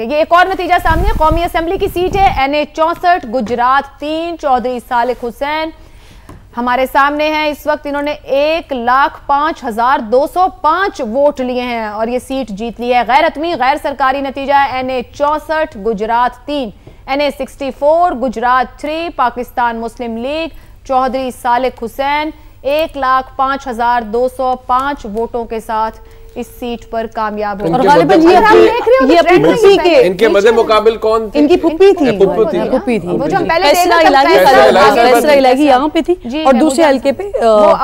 ये एक और नतीजा सामने है कौमी असेंबली की सीट है एन ए चौसठ गुजरात तीन चौधरी सालिक हुसैन हमारे सामने हैं इस वक्त इन्होंने एक लाख पांच हजार दो सौ पांच वोट लिए हैं और ये सीट जीत ली है गैर अतमी गैर सरकारी नतीजा है एन ए चौसठ गुजरात तीन N A sixty four Gujrat three Pakistan Muslim League Chaudhry Salik Hussain एक लाख पांच हजार दो सौ पांच वोटों के साथ इस सीट पर कामयाब हो और गालिबन ये ये अपनी पुप्पी के इनके मजे मुकाबल कौन थी इनकी पुप्पी थी पुप्पी थी पुप्पी थी वो जो पहले फैसला इलाही यहाँ पे थी और दूसरे हल्के पे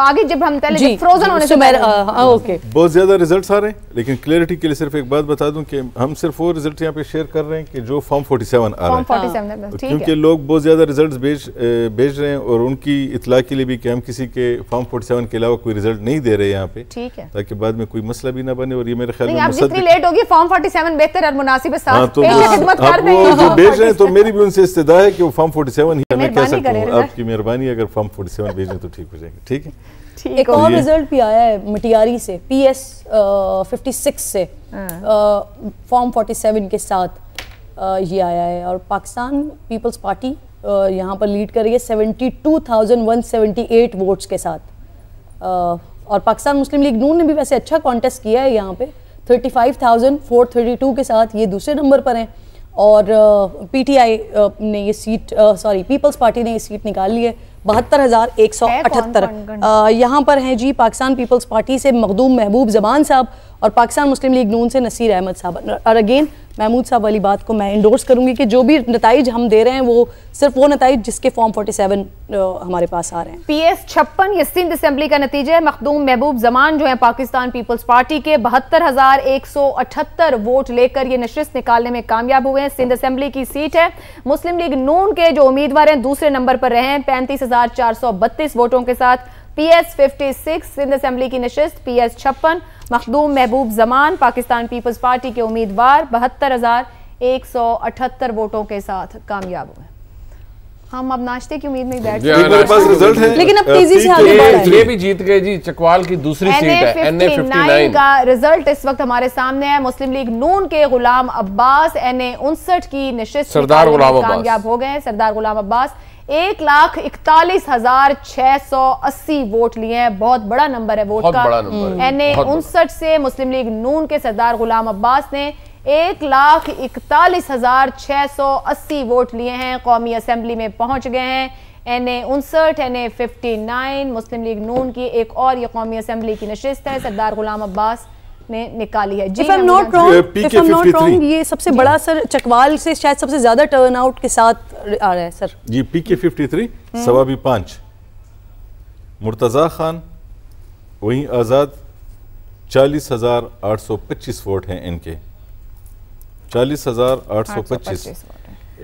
आगे जब हम पहले फ्रोजन होने से हाँ, ओके बहुत ज्यादा रिजल्ट्स आ रहे हैं लेकिन क्लियरिटी के लिए सिर्फ एक बात बता दूं कि हम सिर्फ वो रिजल्ट यहाँ पे शेयर कर रहे हैं कि जो फॉर्म 47 आ रहा हाँ। है क्योंकि लोग बहुत ज्यादा रिजल्ट भेज भेज रहे हैं और उनकी इतला के लिए भी कि हम किसी के फॉर्म फोर्टी सेवन के अलावा कोई रिजल्ट नहीं दे रहे यहाँ पे ठीक है ताकि बाद में कोई मसला भी ना बने और ये मेरे ख्याल में जितनी लेट होगी फॉर्म फोर्टी सेवन बेहतर और मुनासिब हाँ, साथ तो भेज रहे हैं तो मेरी भी उनसे इस्तदा है कि वो फॉर्म फोर्टी सेवन ही हमें कह सकते हैं आपकी मेहरबानी अगर फॉर्म फोर्टी सेवन भेजें तो ठीक हो जाएंगे ठीक है एक और रिजल्ट तो भी आया है मटियारी से पी एस फिफ्टी सिक्स से हाँ। फॉर्म फोर्टी सेवन के साथ ये आया है और पाकिस्तान पीपल्स पार्टी यहाँ पर लीड कर रही है seventy seventy two thousand one eight votes के साथ और पाकिस्तान मुस्लिम लीग नून ने भी वैसे अच्छा कॉन्टेस्ट किया है यहाँ पे टू के साथ ये दूसरे नंबर पर हैं और पी टी आई ने ये सीट सॉरी पीपल्स पार्टी ने ये सीट निकाल ली है बहत्तर हज़ार एक सौ अठहत्तर यहाँ पर हैं जी पाकिस्तान पीपल्स पार्टी से मखदूम महबूब जमान साहब और पाकिस्तान मुस्लिम लीग नून से नसीर अहमद साहब और अगेन महमूद साहब वाली बात को मैं इंडोर्स करूंगी कि जो भी नतज हम दे रहे हैं वो सिर्फ वो नतज जिसके फॉर्म 47 हमारे पास आ रहे हैं पी एस छप्पन ये सिंध असम्बली का नतीजा है मखदूम महबूब जमान जो है पाकिस्तान पीपल्स पार्टी के बहत्तर हज़ार एक सौ अठहत्तर वोट लेकर ये नशस्त निकालने में कामयाब हुए हैं सिंध असम्बली की सीट है मुस्लिम लीग नून के जो उम्मीदवार हैं दूसरे नंबर पर रहे हैं पैंतीस हज़ार चार सौ बत्तीस वोटों के साथ पीएस 56 सिंध असेंबली की नशस्त पीएस छप्पन मखदूम महबूब जमान पाकिस्तान पीपल्स पार्टी के उम्मीदवार बहत्तर हजार एक सौ अठहत्तर वोटों के साथ कामयाब हुए हम अब नाश्ते की उम्मीद में बैठ गए लेकिन अब तेजी से आगे बढ़ ये भी जीत गए जी चकवाल की दूसरी सीट है एनए 59 का रिजल्ट इस वक्त हमारे सामने है मुस्लिम लीग नून के गुलाम अब्बास एनए उनसठ की निश्चित सरदार गुलाम कामयाब हो गए सरदार गुलाम अब्बास एक लाख इकतालीस हजार छह सौ अस्सी वोट लिए हैं बहुत बड़ा नंबर है वोट का एन ए उनसठ से मुस्लिम लीग नून के सरदार गुलाम अब्बास ने एक लाख इकतालीस हजार छह सौ अस्सी वोट लिए हैं कौमी असम्बली में पहुंच गए हैं एन ए उनसठ N A fifty nine Muslim League Noon की एक और ये कौमी असम्बली की नशस्त है सरदार गुलाम अब्बास ने निकाली है जी not wrong if I'm not wrong ये सबसे बड़ा सर चकवाल से शायद सबसे ज्यादा टर्न आउट के साथ आ रहा है sir ji P K fifty three Swabi पांच मुर्तज़ा खान वही आज़ाद चालीस हज़ार आठ सौ पच्चीस वोट हैं इनके चालीस हज़ार आठ सौ पच्चीस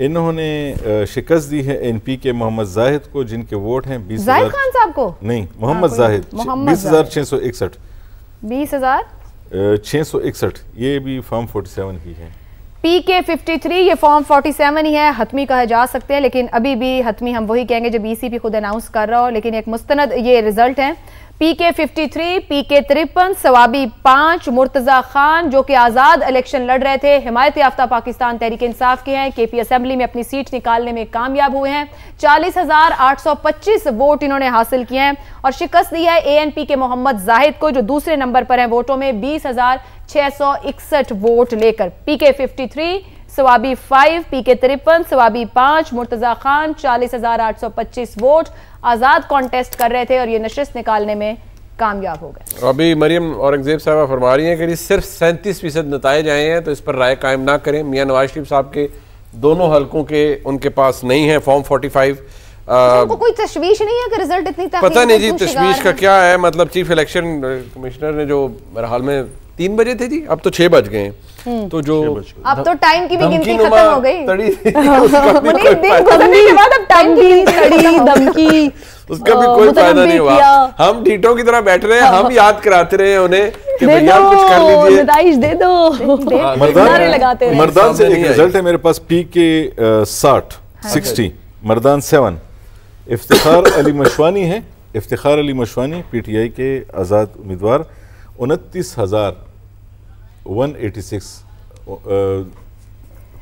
इन्होंने शिकस्त दी है एन पी के मोहम्मद जाहिद को जिनके वोट हैं बीस खान साहब को नहीं हाँ, मोहम्मद जाहिद बीस हज़ार छह सौ इकसठ बीस हज़ार 661 सौ इकसठ ये भी फॉर्म 47 ही है पी के फिफ्टी ये फॉर्म 47 ही है हतमी कहा जा सकते हैं लेकिन अभी भी हतमी हम वही कहेंगे जब ई सी पी खुद अनाउंस कर रहा हो लेकिन एक मुस्तंद ये रिजल्ट है P K fifty three P K तिरपन सवाबी पांच मुर्तज़ा खान जो कि आज़ाद इलेक्शन लड़ रहे थे हिमायत याफ्ता पाकिस्तान तहरीक इंसाफ के हैं के पी में अपनी सीट निकालने में कामयाब हुए हैं चालीस हज़ार आठ सौ पच्चीस वोट इन्होंने हासिल किए हैं और शिकस्त दी है ए एन पी के मोहम्मद जाहिद को जो दूसरे नंबर पर हैं वोटों में बीस हज़ार सौ इकसठ वोट लेकर P K fifty three Swabi five P K तिरपन सवाबी पांच मुर्तज़ा खान चालीस हज़ार आठ सौ पच्चीस वोट आज़ाद कॉन्टेस्ट कर रहे थे और ये नशस्त निकालने में कामयाब हो गए अभी मरियम औरंगजेब साहब फरमा रही हैं कि सिर्फ सैंतीस फीसद नतज आए हैं तो इस पर राय कायम ना करें मियाँ नवाज शरीफ साहब के दोनों हल्कों के उनके पास नहीं है फॉर्म फोर्टी फाइव उनको कोई तशवीश नहीं है कि रिजल्ट इतनी पता नहीं जी तशवीश का क्या है मतलब चीफ इलेक्शन कमिश्नर ने जो हाल में तीन बजे थे जी अब तो छः बज गए हैं हम्म। तो जो अब तो टाइम की भी गिनती खत्म हो गई के बाद अब टाइम की तड़ी धमकी उसका भी कोई फायदा नहीं हुआ हम ढीठों की तरह बैठ रहे हैं हम हाँ। याद कराते रहे उन्हें कि भैया निदाइश दे दो मर्दान लगाते हैं मर्दान से एक रिजल्ट है मेरे पास पी के साठ हाँ। सिक्सटी मर्दान सेवन इफ्तार अली मशवानी है इफ्तार अली मशवानी पीटीआई के आज़ाद उम्मीदवार उनतीस हज़ार 186 uh,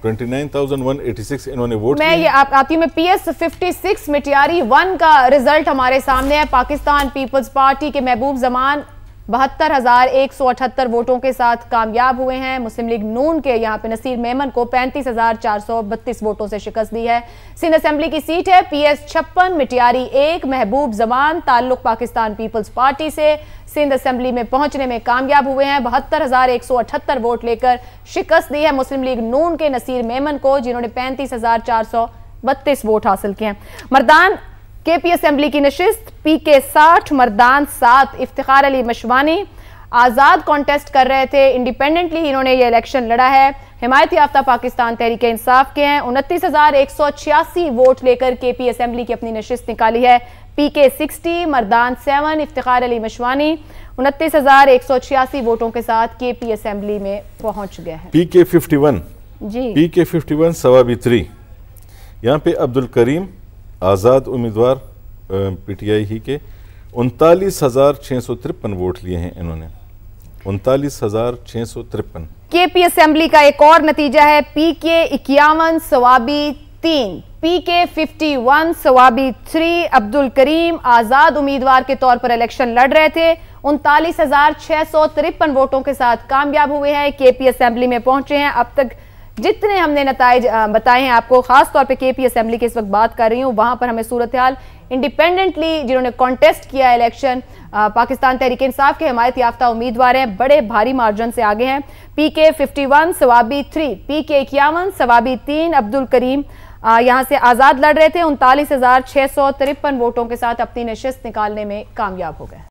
29,186 इन्होंने वोट मैं ये आप आती हूँ पीएस 56 मिटियारी वन का रिजल्ट हमारे सामने है पाकिस्तान पीपल्स पार्टी के महबूब जमान बहत्तर हजार एक सौ अठहत्तर वोटों के साथ कामयाब हुए हैं मुस्लिम लीग नून के यहाँ पे नसीर मेमन को पैंतीस हजार चार सौ बत्तीस वोटों से शिकस्त दी है सिंध असेंबली की सीट है पीएस छप्पन मिटियारी एक महबूब जमान ताल्लुक पाकिस्तान पीपल्स पार्टी से सिंध असेंबली में पहुंचने में कामयाब हुए हैं बहत्तर हजार एक सौ अठहत्तर वोट लेकर शिकस्त दी है मुस्लिम लीग नून के नसीर मेमन को जिन्होंने पैंतीस हजार चार सौ बत्तीस वोट हासिल किए हैं मरदान के पी असेंबली की नशिस्त पी के साठ मरदान सात इफ्तार अली मशवानी आज़ाद कॉन्टेस्ट कर रहे थे इंडिपेंडेंटली इन्होंने ये इलेक्शन लड़ा है हिमायत याफ्ता पाकिस्तान तहरीक इंसाफ के हैं उनतीस हज़ार एक सौ छियासी वोट लेकर के पी असम्बली की अपनी नशस्त निकाली है P K sixty Mardan seven Iftar Ali Mashwani उनतीस हज़ार एक सौ छियासी वोटों के साथ के पी असम्बली में पहुंच गया है P K fifty one ji P K fifty one Swabi three यहाँ पे अब्दुल करीम आज़ाद उम्मीदवार पीटीआई ही के उनतालीस हज़ार छः सौ तिरपन वोट लिए हैं इन्होंने उनतालीस हज़ार छः सौ तिरपन के पी असेंबली का एक और नतीजा है पी के इक्यावन सवाबी तीन P K fifty one Swabi three Abdul Karim आज़ाद उम्मीदवार के तौर पर इलेक्शन लड़ रहे थे उनतालीस हजार छह सौ तिरपन वोटों के साथ कामयाब हुए हैं के पी असेंबली में पहुंचे हैं अब तक जितने हमने नतज बताए हैं आपको खास तौर पे केपी असेंबली की इस वक्त बात कर रही हूँ वहां पर हमें सूरत हाल इंडिपेंडेंटली जिन्होंने कॉन्टेस्ट किया इलेक्शन पाकिस्तान तहरीक इंसाफ के हमायत याफ्ता उम्मीदवार हैं बड़े भारी मार्जन से आगे हैं P K fifty one Swabi three P K इक्यावन सवाबी तीन अब्दुल करीम यहाँ से आज़ाद लड़ रहे थे उनतालीस हज़ार छः सौ तिरपन वोटों के साथ अपनी नशस्त निकालने में कामयाब हो गए